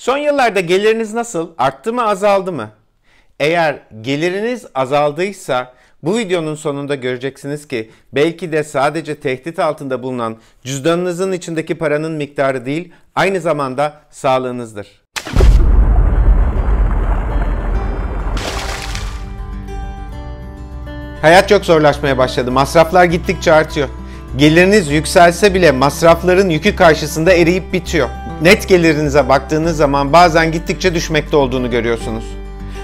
Son yıllarda geliriniz nasıl? Arttı mı azaldı mı? Eğer geliriniz azaldıysa bu videonun sonunda göreceksiniz ki belki de sadece tehdit altında bulunan cüzdanınızın içindeki paranın miktarı değil aynı zamanda sağlığınızdır. Hayat çok zorlaşmaya başladı. Masraflar gittikçe artıyor. Geliriniz yükselse bile masrafların yükü karşısında eriyip bitiyor net gelirinize baktığınız zaman bazen gittikçe düşmekte olduğunu görüyorsunuz.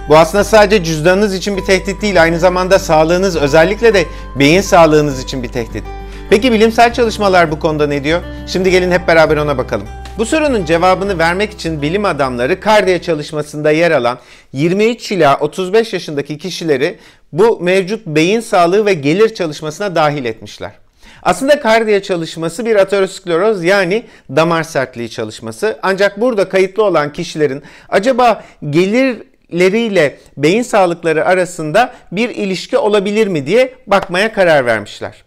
Bu aslında sadece cüzdanınız için bir tehdit değil, aynı zamanda sağlığınız, özellikle de beyin sağlığınız için bir tehdit. Peki bilimsel çalışmalar bu konuda ne diyor? Şimdi gelin hep beraber ona bakalım. Bu sorunun cevabını vermek için bilim adamları Kardiya çalışmasında yer alan 23 ila 35 yaşındaki kişileri bu mevcut beyin sağlığı ve gelir çalışmasına dahil etmişler. Aslında kardiya çalışması bir ateroskleroz yani damar sertliği çalışması. Ancak burada kayıtlı olan kişilerin acaba gelir leriyle beyin sağlıkları arasında bir ilişki olabilir mi diye bakmaya karar vermişler.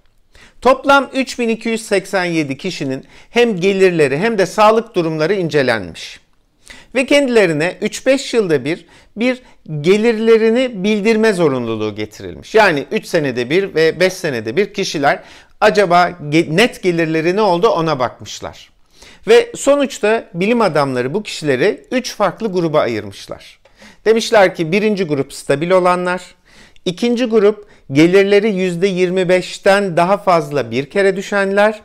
Toplam 3287 kişinin hem gelirleri hem de sağlık durumları incelenmiş. Ve kendilerine 3-5 yılda bir bir gelirlerini bildirme zorunluluğu getirilmiş. Yani 3 senede bir ve 5 senede bir kişiler acaba net gelirleri ne oldu ona bakmışlar. Ve sonuçta bilim adamları bu kişileri 3 farklı gruba ayırmışlar. Demişler ki birinci grup stabil olanlar, ikinci grup gelirleri %25'ten daha fazla bir kere düşenler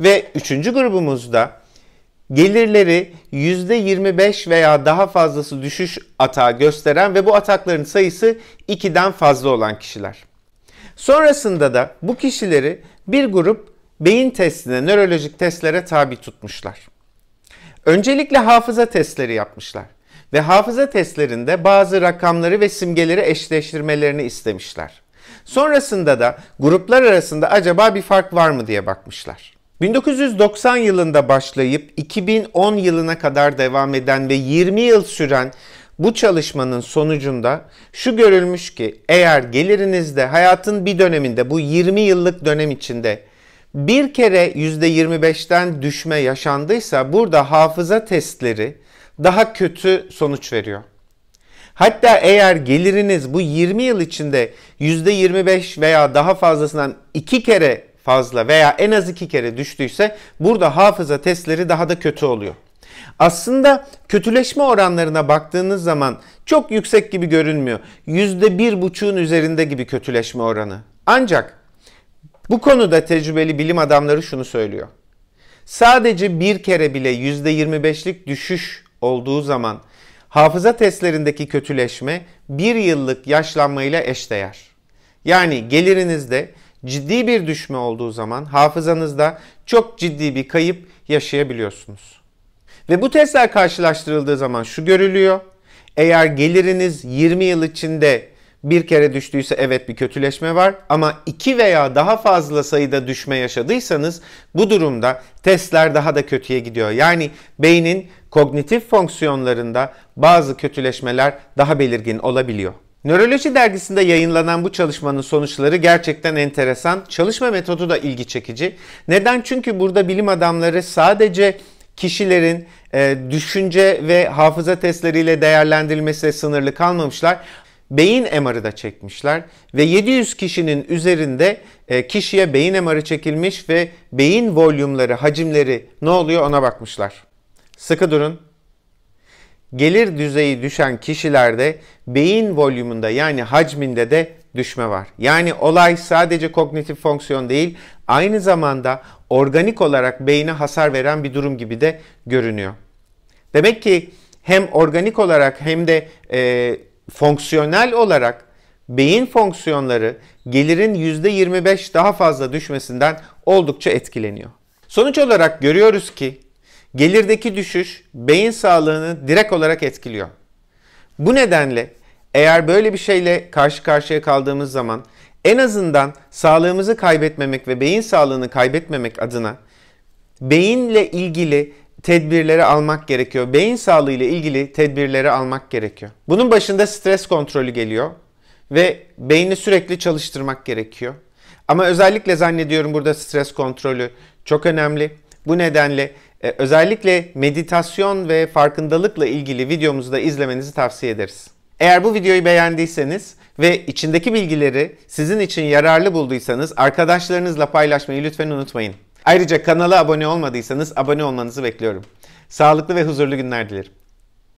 ve üçüncü grubumuzda gelirleri %25 veya daha fazlası düşüş atağı gösteren ve bu atakların sayısı 2'den fazla olan kişiler. Sonrasında da bu kişileri bir grup beyin testine, nörolojik testlere tabi tutmuşlar. Öncelikle hafıza testleri yapmışlar ve hafıza testlerinde bazı rakamları ve simgeleri eşleştirmelerini istemişler. Sonrasında da gruplar arasında acaba bir fark var mı diye bakmışlar. 1990 yılında başlayıp 2010 yılına kadar devam eden ve 20 yıl süren bu çalışmanın sonucunda şu görülmüş ki eğer gelirinizde hayatın bir döneminde bu 20 yıllık dönem içinde bir kere %25'ten düşme yaşandıysa burada hafıza testleri daha kötü sonuç veriyor. Hatta eğer geliriniz bu 20 yıl içinde %25 veya daha fazlasından 2 kere fazla veya en az 2 kere düştüyse burada hafıza testleri daha da kötü oluyor. Aslında kötüleşme oranlarına baktığınız zaman çok yüksek gibi görünmüyor. yüzde bir %1,5'un üzerinde gibi kötüleşme oranı. Ancak bu konuda tecrübeli bilim adamları şunu söylüyor. Sadece bir kere bile yüzde yirmi beşlik düşüş olduğu zaman hafıza testlerindeki kötüleşme bir yıllık yaşlanmayla eşdeğer. Yani gelirinizde ciddi bir düşme olduğu zaman hafızanızda çok ciddi bir kayıp yaşayabiliyorsunuz. Ve bu testler karşılaştırıldığı zaman şu görülüyor. Eğer geliriniz 20 yıl içinde bir kere düştüyse evet bir kötüleşme var ama iki veya daha fazla sayıda düşme yaşadıysanız bu durumda testler daha da kötüye gidiyor. Yani beynin kognitif fonksiyonlarında bazı kötüleşmeler daha belirgin olabiliyor. Nöroloji dergisinde yayınlanan bu çalışmanın sonuçları gerçekten enteresan. Çalışma metodu da ilgi çekici. Neden? Çünkü burada bilim adamları sadece kişilerin e, düşünce ve hafıza testleriyle değerlendirilmesi sınırlı kalmamışlar. Beyin MR'ı da çekmişler ve 700 kişinin üzerinde e, kişiye beyin MR'ı çekilmiş ve beyin volümleri, hacimleri ne oluyor ona bakmışlar. Sıkı durun. Gelir düzeyi düşen kişilerde beyin volümünde yani hacminde de düşme var. Yani olay sadece kognitif fonksiyon değil, aynı zamanda organik olarak beyne hasar veren bir durum gibi de görünüyor. Demek ki hem organik olarak hem de e, fonksiyonel olarak beyin fonksiyonları gelirin %25 daha fazla düşmesinden oldukça etkileniyor. Sonuç olarak görüyoruz ki gelirdeki düşüş beyin sağlığını direkt olarak etkiliyor. Bu nedenle eğer böyle bir şeyle karşı karşıya kaldığımız zaman en azından sağlığımızı kaybetmemek ve beyin sağlığını kaybetmemek adına beyinle ilgili tedbirleri almak gerekiyor. Beyin sağlığı ile ilgili tedbirleri almak gerekiyor. Bunun başında stres kontrolü geliyor ve beyni sürekli çalıştırmak gerekiyor. Ama özellikle zannediyorum burada stres kontrolü çok önemli. Bu nedenle e, özellikle meditasyon ve farkındalıkla ilgili videomuzu da izlemenizi tavsiye ederiz. Eğer bu videoyu beğendiyseniz ve içindeki bilgileri sizin için yararlı bulduysanız arkadaşlarınızla paylaşmayı lütfen unutmayın. Ayrıca kanala abone olmadıysanız abone olmanızı bekliyorum. Sağlıklı ve huzurlu günler dilerim.